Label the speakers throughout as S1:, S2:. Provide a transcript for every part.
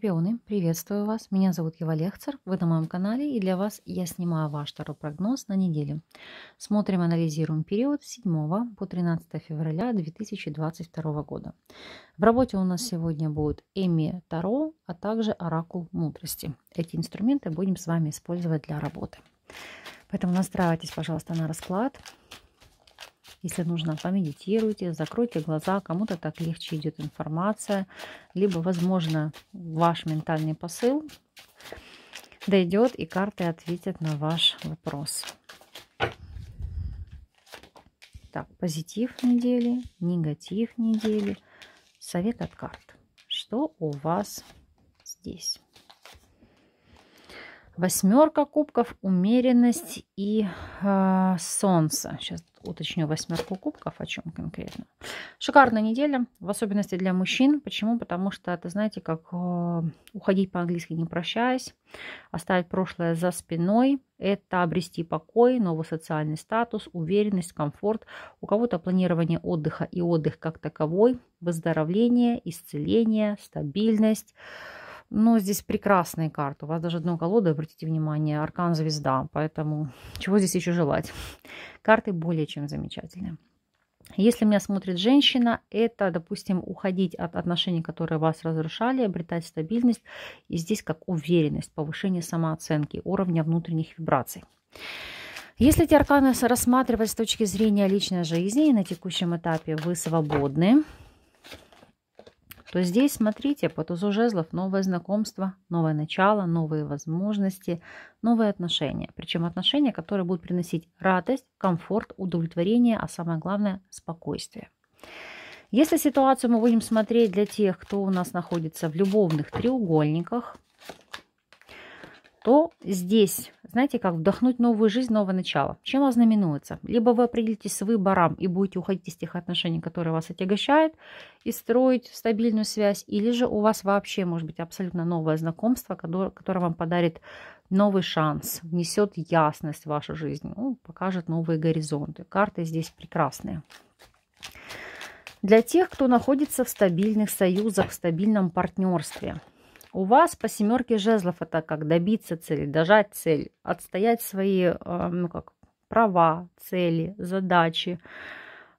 S1: Скорпионы, приветствую вас. Меня зовут Ева Лехцер. Вы на моем канале и для вас я снимаю ваш второй прогноз на неделю. Смотрим, анализируем период с 7 по 13 февраля 2022 года. В работе у нас сегодня будет Эми Таро, а также Оракул Мудрости. Эти инструменты будем с вами использовать для работы. Поэтому настраивайтесь, пожалуйста, на расклад. Если нужно, помедитируйте, закройте глаза, кому-то так легче идет информация, либо, возможно, ваш ментальный посыл дойдет, и карты ответят на ваш вопрос. Так, позитив недели, негатив недели, совет от карт. Что у вас здесь? Восьмерка кубков, умеренность и э, солнце. Сейчас уточню восьмерку кубков, о чем конкретно. Шикарная неделя, в особенности для мужчин. Почему? Потому что, это знаете, как э, уходить по-английски не прощаясь, оставить прошлое за спиной, это обрести покой, новый социальный статус, уверенность, комфорт. У кого-то планирование отдыха и отдых как таковой, выздоровление, исцеление, стабильность. Но здесь прекрасные карты. У вас даже дно колоды, обратите внимание, аркан звезда. Поэтому чего здесь еще желать? Карты более чем замечательные. Если меня смотрит женщина, это, допустим, уходить от отношений, которые вас разрушали, обретать стабильность. И здесь как уверенность, повышение самооценки, уровня внутренних вибраций. Если эти арканы рассматривать с точки зрения личной жизни, на текущем этапе вы свободны, то здесь, смотрите, по тузу жезлов новое знакомство, новое начало, новые возможности, новые отношения. Причем отношения, которые будут приносить радость, комфорт, удовлетворение, а самое главное – спокойствие. Если ситуацию мы будем смотреть для тех, кто у нас находится в любовных треугольниках, то здесь знаете, как вдохнуть новую жизнь, новое начало. Чем ознаменуется? Либо вы определитесь с выбором и будете уходить из тех отношений, которые вас отягощают, и строить стабильную связь, или же у вас вообще может быть абсолютно новое знакомство, которое, которое вам подарит новый шанс, внесет ясность в вашу жизнь, ну, покажет новые горизонты. Карты здесь прекрасные. Для тех, кто находится в стабильных союзах, в стабильном партнерстве – у вас по семерке жезлов это как добиться цели, дожать цель, отстоять свои а, ну, как, права, цели, задачи.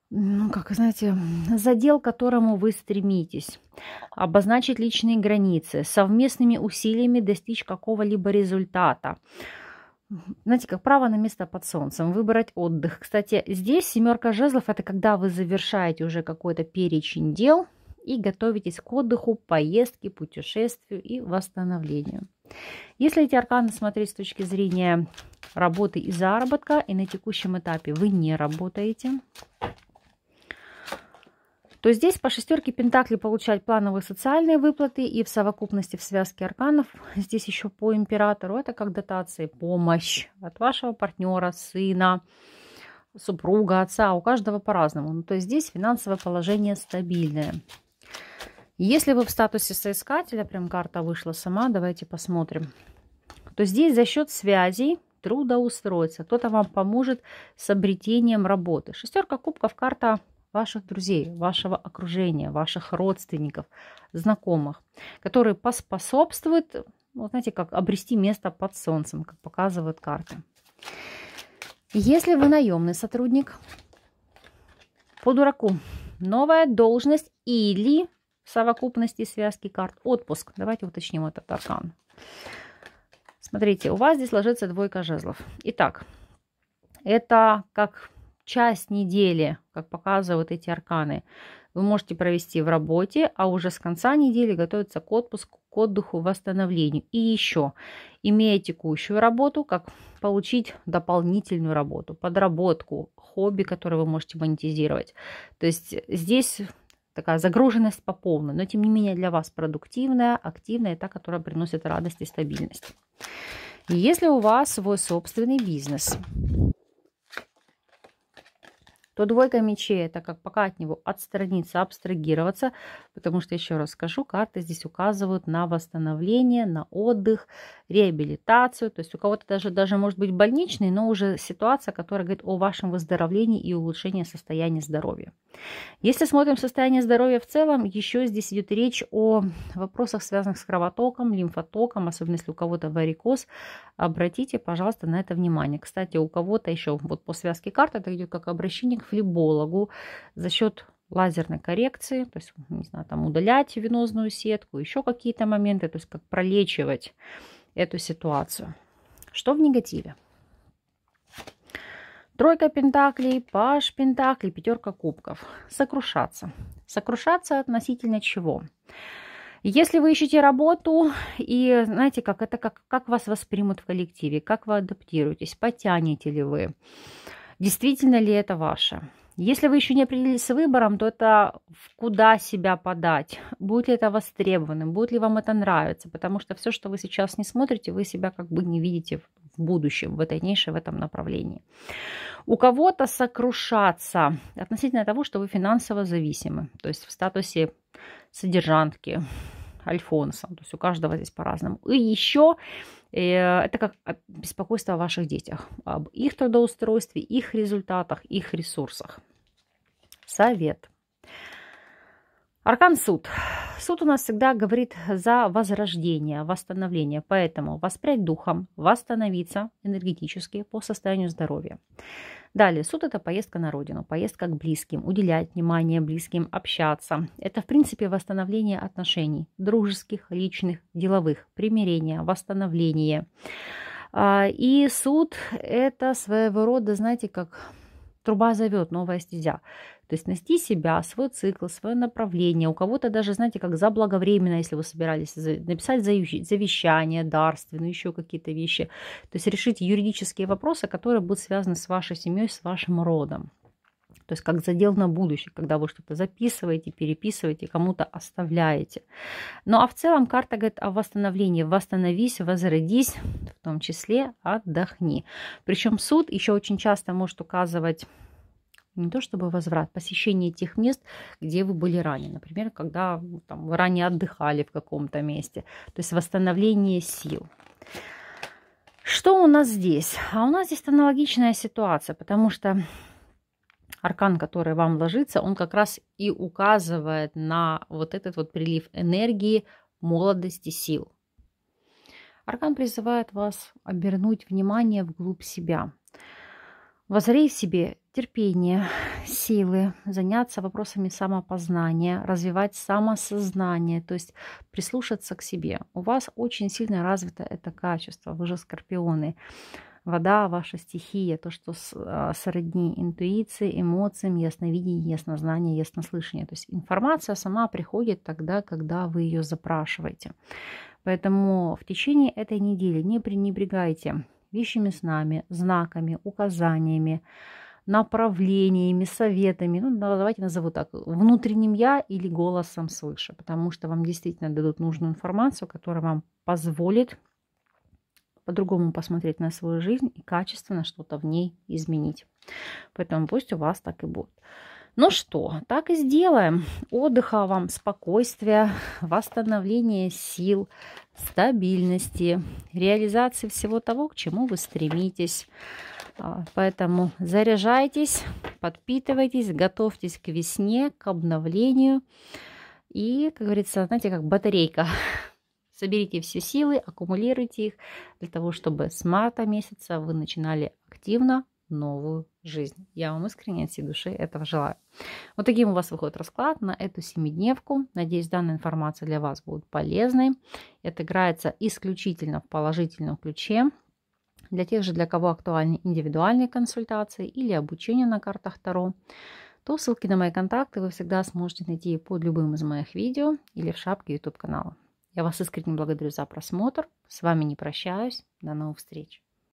S1: Ну, как, знаете, задел, к которому вы стремитесь. Обозначить личные границы, совместными усилиями достичь какого-либо результата знаете, как право на место под солнцем, выбрать отдых. Кстати, здесь семерка жезлов это когда вы завершаете уже какой-то перечень дел, и готовитесь к отдыху, поездке, путешествию и восстановлению. Если эти арканы смотреть с точки зрения работы и заработка, и на текущем этапе вы не работаете, то здесь по шестерке Пентакли получать плановые социальные выплаты и в совокупности в связке арканов, здесь еще по императору, это как дотации, помощь от вашего партнера, сына, супруга, отца, у каждого по-разному. Ну, то есть здесь финансовое положение стабильное. Если вы в статусе соискателя, прям карта вышла сама, давайте посмотрим, то здесь за счет связей трудоустроиться, кто-то вам поможет с обретением работы. Шестерка кубков, карта ваших друзей, вашего окружения, ваших родственников, знакомых, которые поспособствуют, ну, знаете, как обрести место под солнцем, как показывают карты. Если вы наемный сотрудник, по дураку, новая должность или в совокупности связки карт отпуск. Давайте уточним этот аркан. Смотрите, у вас здесь ложится двойка жезлов. Итак, это как часть недели, как показывают эти арканы. Вы можете провести в работе, а уже с конца недели готовиться к отпуску, к отдыху, восстановлению. И еще, имея текущую работу, как получить дополнительную работу, подработку, хобби, которое вы можете монетизировать. То есть здесь такая загруженность по полной, но тем не менее для вас продуктивная, активная, та, которая приносит радость и стабильность. Если у вас свой собственный бизнес, то двойка мечей это как пока от него отстраниться, абстрагироваться, потому что, еще раз скажу, карты здесь указывают на восстановление, на отдых, реабилитацию, то есть у кого-то даже, даже может быть больничный, но уже ситуация, которая говорит о вашем выздоровлении и улучшении состояния здоровья. Если смотрим состояние здоровья в целом, еще здесь идет речь о вопросах, связанных с кровотоком, лимфотоком, особенно если у кого-то варикоз, обратите, пожалуйста, на это внимание. Кстати, у кого-то еще вот по связке карт это идет как обращение к флебологу за счет лазерной коррекции, то есть, не знаю, там удалять венозную сетку, еще какие-то моменты, то есть как пролечивать эту ситуацию. Что в негативе? Тройка пентаклей, паш пентаклей, пятерка кубков. Сокрушаться. Сокрушаться относительно чего? Если вы ищете работу, и знаете, как это как, как вас воспримут в коллективе, как вы адаптируетесь, потянете ли вы, действительно ли это ваше. Если вы еще не определились с выбором, то это в куда себя подать, будет ли это востребованным, будет ли вам это нравиться, потому что все, что вы сейчас не смотрите, вы себя как бы не видите в будущем, в дальнейшем в этом направлении. У кого-то сокрушаться относительно того, что вы финансово зависимы, то есть в статусе содержанки, Альфонса. То есть у каждого здесь по-разному. И еще э, это как беспокойство о ваших детях, об их трудоустройстве, их результатах, их ресурсах. Совет. Аркан суд. Суд у нас всегда говорит за возрождение, восстановление. Поэтому воспрять духом, восстановиться энергетически по состоянию здоровья. Далее, суд – это поездка на родину, поездка к близким, уделять внимание близким, общаться. Это, в принципе, восстановление отношений, дружеских, личных, деловых, примирение, восстановление. А, и суд – это своего рода, знаете, как Труба зовет, новая стезя. То есть найти себя, свой цикл, свое направление. У кого-то даже, знаете, как заблаговременно, если вы собирались написать завещание, дарственные, еще какие-то вещи. То есть решить юридические вопросы, которые будут связаны с вашей семьей, с вашим родом. То есть как задел на будущее, когда вы что-то записываете, переписываете, кому-то оставляете. Ну а в целом карта говорит о восстановлении. Восстановись, возродись, в том числе отдохни. Причем суд еще очень часто может указывать не то чтобы возврат, посещение тех мест, где вы были ранее. Например, когда там, вы ранее отдыхали в каком-то месте. То есть восстановление сил. Что у нас здесь? А у нас здесь аналогичная ситуация, потому что аркан, который вам ложится, он как раз и указывает на вот этот вот прилив энергии, молодости, сил. Аркан призывает вас обернуть внимание вглубь себя. Возрей в себе терпение, силы, заняться вопросами самопознания, развивать самосознание, то есть прислушаться к себе. У вас очень сильно развито это качество, вы же скорпионы. Вода – ваша стихия, то, что а, сродни интуиции, эмоциям, ясновидению, яснознанию, яснослышанию. То есть информация сама приходит тогда, когда вы ее запрашиваете. Поэтому в течение этой недели не пренебрегайте вещами с нами, знаками, указаниями, направлениями, советами, ну, давайте назову так, внутренним я или голосом свыше, потому что вам действительно дадут нужную информацию, которая вам позволит по-другому посмотреть на свою жизнь и качественно что-то в ней изменить. Поэтому пусть у вас так и будет. Ну что, так и сделаем. Отдыха вам, спокойствия, восстановления сил, стабильности, реализации всего того, к чему вы стремитесь. А, поэтому заряжайтесь, подпитывайтесь, готовьтесь к весне, к обновлению. И, как говорится, знаете, как батарейка Соберите все силы, аккумулируйте их для того, чтобы с марта месяца вы начинали активно новую жизнь. Я вам искренне от всей души этого желаю. Вот таким у вас выходит расклад на эту семидневку. Надеюсь, данная информация для вас будет полезной. Это играется исключительно в положительном ключе. Для тех же, для кого актуальны индивидуальные консультации или обучение на картах Таро, то ссылки на мои контакты вы всегда сможете найти под любым из моих видео или в шапке YouTube канала. Я вас искренне благодарю за просмотр. С вами не прощаюсь. До новых встреч.